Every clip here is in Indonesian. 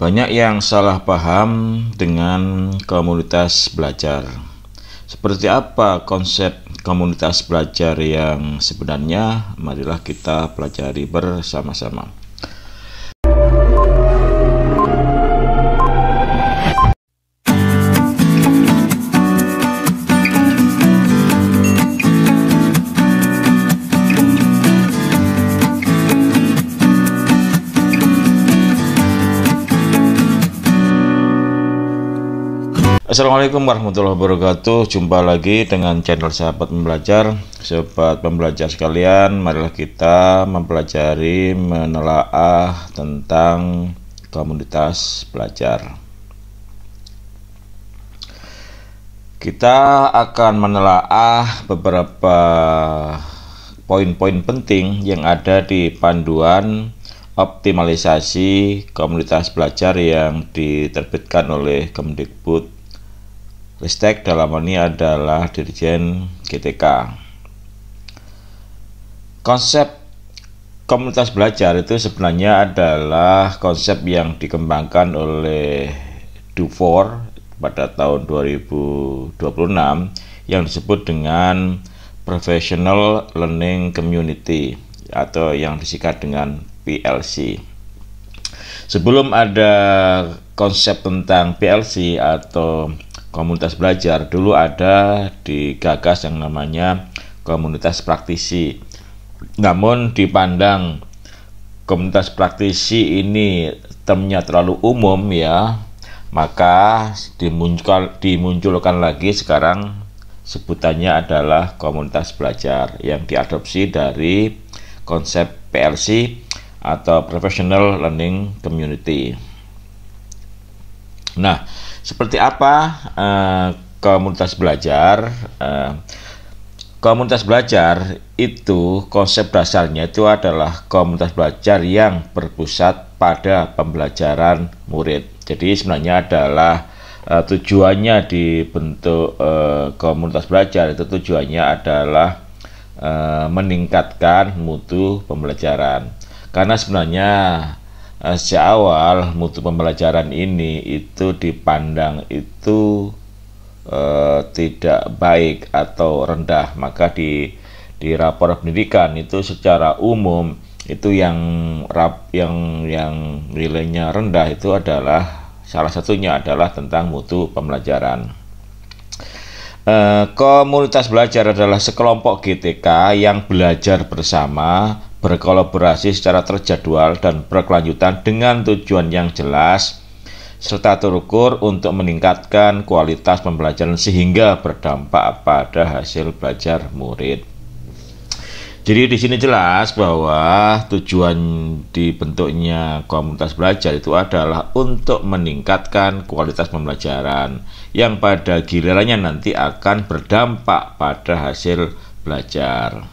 Banyak yang salah paham dengan komunitas belajar. Seperti apa konsep komunitas belajar yang sebenarnya? Marilah kita pelajari bersama-sama. Assalamualaikum warahmatullahi wabarakatuh Jumpa lagi dengan channel sahabat pembelajar Sobat pembelajar sekalian Marilah kita mempelajari Menelaah tentang Komunitas belajar Kita akan menelaah Beberapa Poin-poin penting Yang ada di panduan optimalisasi komunitas belajar yang diterbitkan oleh Kemdikbud Ristek dalam ini adalah Dirjen GTK. Konsep komunitas belajar itu sebenarnya adalah konsep yang dikembangkan oleh Dufour pada tahun 2026 yang disebut dengan Professional Learning Community atau yang disingkat dengan PLC. Sebelum ada konsep tentang PLC atau komunitas belajar. Dulu ada di gagas yang namanya komunitas praktisi. Namun dipandang komunitas praktisi ini temnya terlalu umum ya, maka dimunculkan, dimunculkan lagi sekarang sebutannya adalah komunitas belajar yang diadopsi dari konsep PLC atau Professional Learning Community. Nah, seperti apa uh, komunitas belajar? Uh, komunitas belajar itu konsep dasarnya itu adalah komunitas belajar yang berpusat pada pembelajaran murid. Jadi sebenarnya adalah uh, tujuannya dibentuk uh, komunitas belajar itu tujuannya adalah uh, meningkatkan mutu pembelajaran. Karena sebenarnya Eh, sejak awal mutu pembelajaran ini itu dipandang itu e, tidak baik atau rendah maka di di rapor pendidikan itu secara umum itu yang rap yang yang nilainya rendah itu adalah salah satunya adalah tentang mutu pembelajaran. E, komunitas belajar adalah sekelompok GTK yang belajar bersama berkolaborasi secara terjadwal dan berkelanjutan dengan tujuan yang jelas serta terukur untuk meningkatkan kualitas pembelajaran sehingga berdampak pada hasil belajar murid. Jadi di sini jelas bahwa tujuan dibentuknya komunitas belajar itu adalah untuk meningkatkan kualitas pembelajaran yang pada gilirannya nanti akan berdampak pada hasil belajar.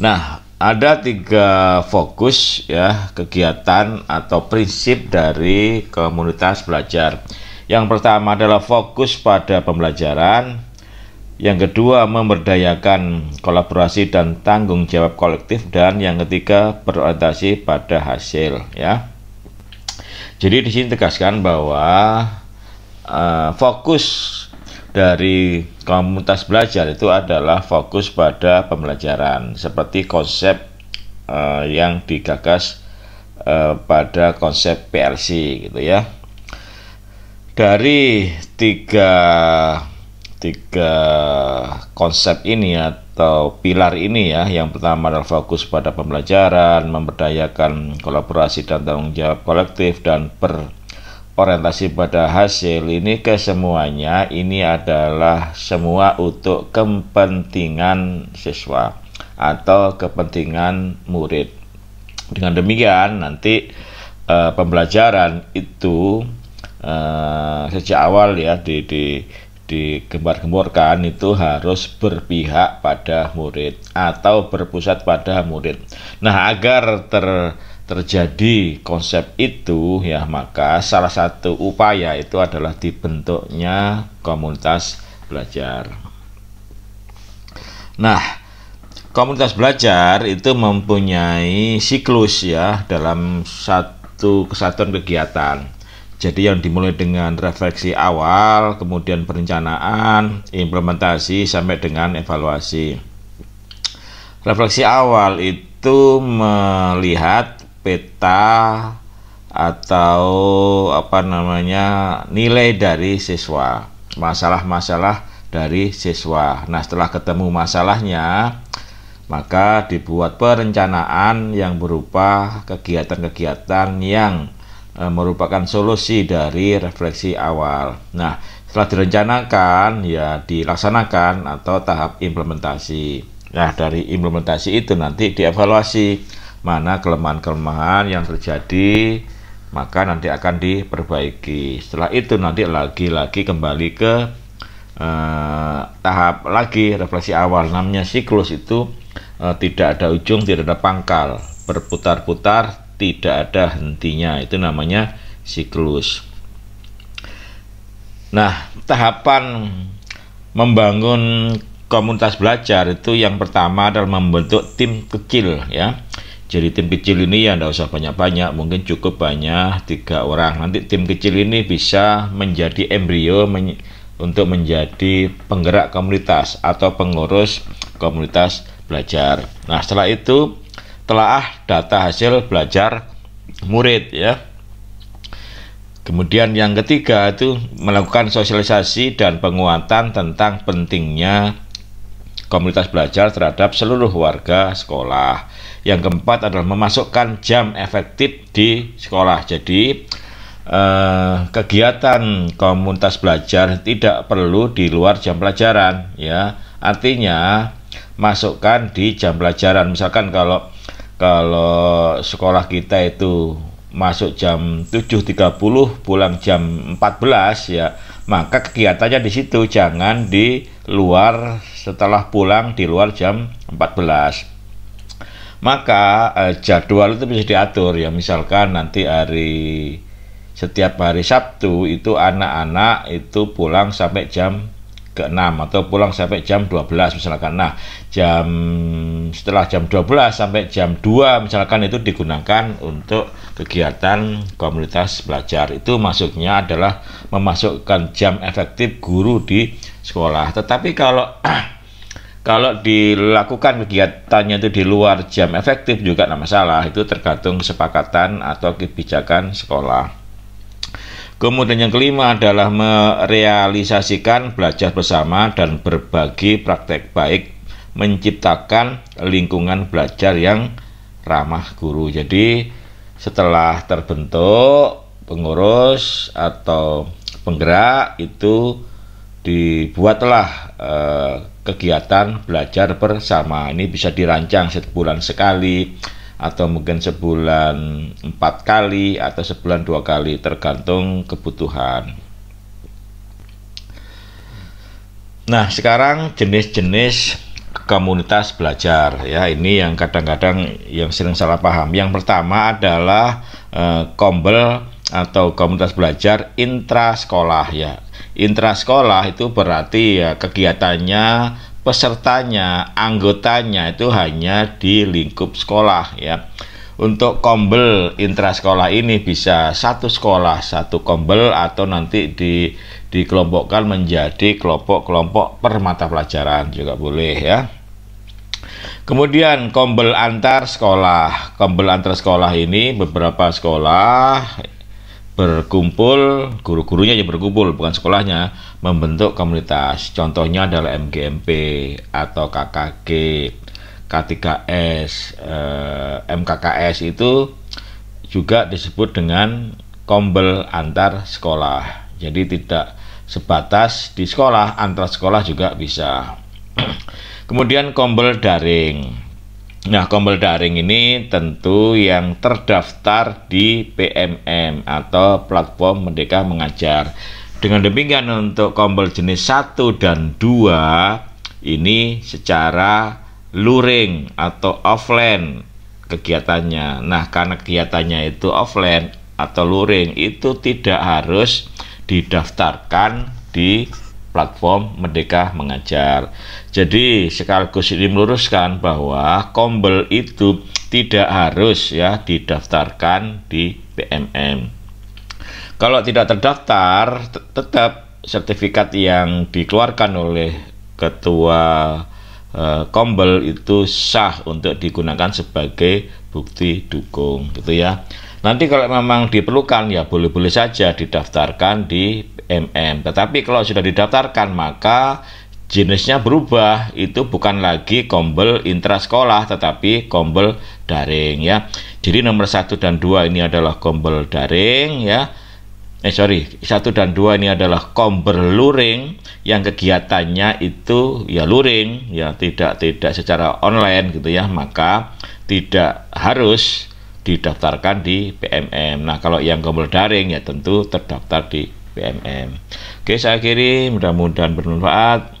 Nah, ada tiga fokus ya kegiatan atau prinsip dari komunitas belajar. Yang pertama adalah fokus pada pembelajaran. Yang kedua memberdayakan kolaborasi dan tanggung jawab kolektif dan yang ketiga berorientasi pada hasil ya. Jadi di sini tegaskan bahwa uh, fokus dari komunitas belajar itu adalah fokus pada pembelajaran seperti konsep uh, yang digagas uh, pada konsep PLC gitu ya dari tiga tiga konsep ini atau pilar ini ya yang pertama adalah fokus pada pembelajaran memberdayakan kolaborasi dan tanggung jawab kolektif dan per orientasi pada hasil ini kesemuanya ini adalah semua untuk kepentingan siswa atau kepentingan murid. Dengan demikian nanti e, pembelajaran itu e, sejak awal ya di di digembar-gemborkan itu harus berpihak pada murid atau berpusat pada murid. Nah, agar ter terjadi konsep itu ya maka salah satu upaya itu adalah dibentuknya komunitas belajar. Nah, komunitas belajar itu mempunyai siklus ya dalam satu kesatuan kegiatan. Jadi yang dimulai dengan refleksi awal, kemudian perencanaan, implementasi sampai dengan evaluasi. Refleksi awal itu melihat peta atau apa namanya nilai dari siswa masalah-masalah dari siswa nah setelah ketemu masalahnya maka dibuat perencanaan yang berupa kegiatan-kegiatan yang e, merupakan solusi dari refleksi awal nah setelah direncanakan ya dilaksanakan atau tahap implementasi nah dari implementasi itu nanti dievaluasi mana kelemahan-kelemahan yang terjadi maka nanti akan diperbaiki setelah itu nanti lagi-lagi kembali ke eh, tahap lagi refleksi awal namanya siklus itu eh, tidak ada ujung tidak ada pangkal berputar-putar tidak ada hentinya itu namanya siklus nah tahapan membangun komunitas belajar itu yang pertama adalah membentuk tim kecil ya jadi tim kecil ini ya tidak usah banyak-banyak, mungkin cukup banyak tiga orang. Nanti tim kecil ini bisa menjadi embrio men untuk menjadi penggerak komunitas atau pengurus komunitas belajar. Nah setelah itu telah data hasil belajar murid ya. Kemudian yang ketiga itu melakukan sosialisasi dan penguatan tentang pentingnya komunitas belajar terhadap seluruh warga sekolah. Yang keempat adalah memasukkan jam efektif di sekolah. Jadi eh, kegiatan komunitas belajar tidak perlu di luar jam pelajaran ya. Artinya masukkan di jam pelajaran. Misalkan kalau kalau sekolah kita itu masuk jam 7.30 pulang jam 14 ya maka kegiatannya di situ jangan di luar setelah pulang di luar jam 14 maka eh, jadwal itu bisa diatur ya misalkan nanti hari setiap hari Sabtu itu anak-anak itu pulang sampai jam ke-6 atau pulang sampai jam 12 misalkan nah jam setelah jam 12 sampai jam 2 misalkan itu digunakan untuk kegiatan komunitas belajar itu masuknya adalah memasukkan jam efektif guru di sekolah tetapi kalau Kalau dilakukan kegiatannya itu di luar jam efektif juga tidak masalah, itu tergantung kesepakatan atau kebijakan sekolah. Kemudian yang kelima adalah merealisasikan belajar bersama dan berbagi praktek baik menciptakan lingkungan belajar yang ramah guru. Jadi setelah terbentuk pengurus atau penggerak itu dibuatlah eh, kegiatan belajar bersama ini bisa dirancang sebulan sekali atau mungkin sebulan empat kali atau sebulan dua kali tergantung kebutuhan. Nah sekarang jenis-jenis komunitas belajar ya ini yang kadang-kadang yang sering salah paham. Yang pertama adalah eh, kombel atau komunitas belajar intrasekolah ya. Intrasekolah itu berarti ya kegiatannya pesertanya, anggotanya itu hanya di lingkup sekolah ya. Untuk kombel intrasekolah ini bisa satu sekolah, satu kombel atau nanti di dikelompokkan menjadi kelompok-kelompok per mata pelajaran juga boleh ya. Kemudian kombel antar sekolah. Kombel antar sekolah ini beberapa sekolah berkumpul, guru-gurunya yang berkumpul, bukan sekolahnya, membentuk komunitas. Contohnya adalah MGMP atau KKG, K3S, eh, MKKS itu juga disebut dengan kombel antar sekolah. Jadi tidak sebatas di sekolah, antar sekolah juga bisa. Kemudian kombel daring. Nah, kombel daring ini tentu yang terdaftar di PMM atau platform Merdeka Mengajar. Dengan demikian untuk kombel jenis 1 dan 2 ini secara luring atau offline kegiatannya. Nah, karena kegiatannya itu offline atau luring itu tidak harus didaftarkan di platform Merdeka Mengajar. Jadi sekaligus ini meluruskan bahwa kombel itu tidak harus ya didaftarkan di PMM. Kalau tidak terdaftar, tetap sertifikat yang dikeluarkan oleh ketua eh, kombel itu sah untuk digunakan sebagai bukti dukung, gitu ya. Nanti kalau memang diperlukan ya boleh-boleh saja didaftarkan di PMM. Tetapi kalau sudah didaftarkan maka jenisnya berubah itu bukan lagi kombel intrasekolah tetapi kombel daring ya jadi nomor satu dan dua ini adalah kombel daring ya eh sorry satu dan dua ini adalah kombel luring yang kegiatannya itu ya luring ya tidak tidak secara online gitu ya maka tidak harus didaftarkan di PMM nah kalau yang kombel daring ya tentu terdaftar di PMM oke saya akhiri mudah-mudahan bermanfaat